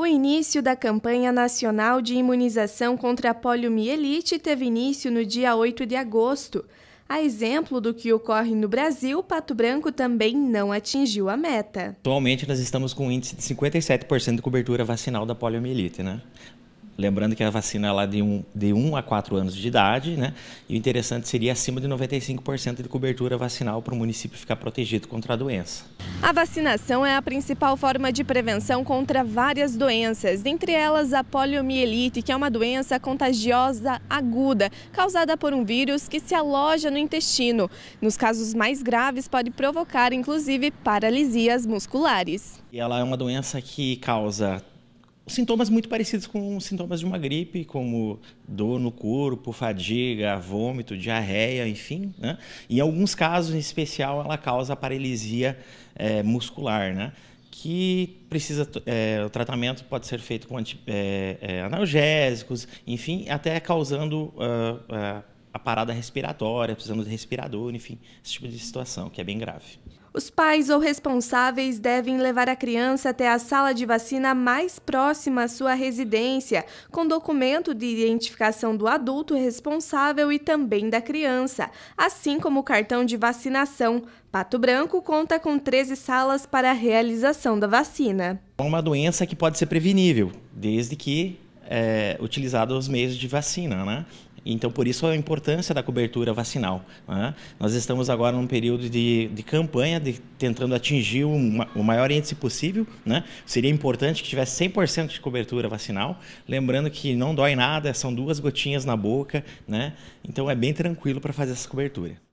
O início da campanha nacional de imunização contra a poliomielite teve início no dia 8 de agosto. A exemplo do que ocorre no Brasil, Pato Branco também não atingiu a meta. Atualmente nós estamos com um índice de 57% de cobertura vacinal da poliomielite, né? Lembrando que a vacina é lá de 1 um, de um a 4 anos de idade, né? E o interessante seria acima de 95% de cobertura vacinal para o município ficar protegido contra a doença. A vacinação é a principal forma de prevenção contra várias doenças, dentre elas a poliomielite, que é uma doença contagiosa aguda, causada por um vírus que se aloja no intestino. Nos casos mais graves, pode provocar, inclusive, paralisias musculares. E ela é uma doença que causa sintomas muito parecidos com sintomas de uma gripe, como dor no corpo, fadiga, vômito, diarreia, enfim. Né? Em alguns casos, em especial, ela causa paralisia é, muscular, né? que precisa é, o tratamento pode ser feito com anti, é, analgésicos, enfim, até causando uh, uh, a parada respiratória, precisando de respirador, enfim, esse tipo de situação que é bem grave. Os pais ou responsáveis devem levar a criança até a sala de vacina mais próxima à sua residência, com documento de identificação do adulto responsável e também da criança, assim como o cartão de vacinação. Pato Branco conta com 13 salas para a realização da vacina. É uma doença que pode ser prevenível, desde que é, utilizado os meios de vacina, né? Então, por isso a importância da cobertura vacinal. Né? Nós estamos agora num período de, de campanha, de, tentando atingir o maior índice possível. Né? Seria importante que tivesse 100% de cobertura vacinal. Lembrando que não dói nada, são duas gotinhas na boca. Né? Então, é bem tranquilo para fazer essa cobertura.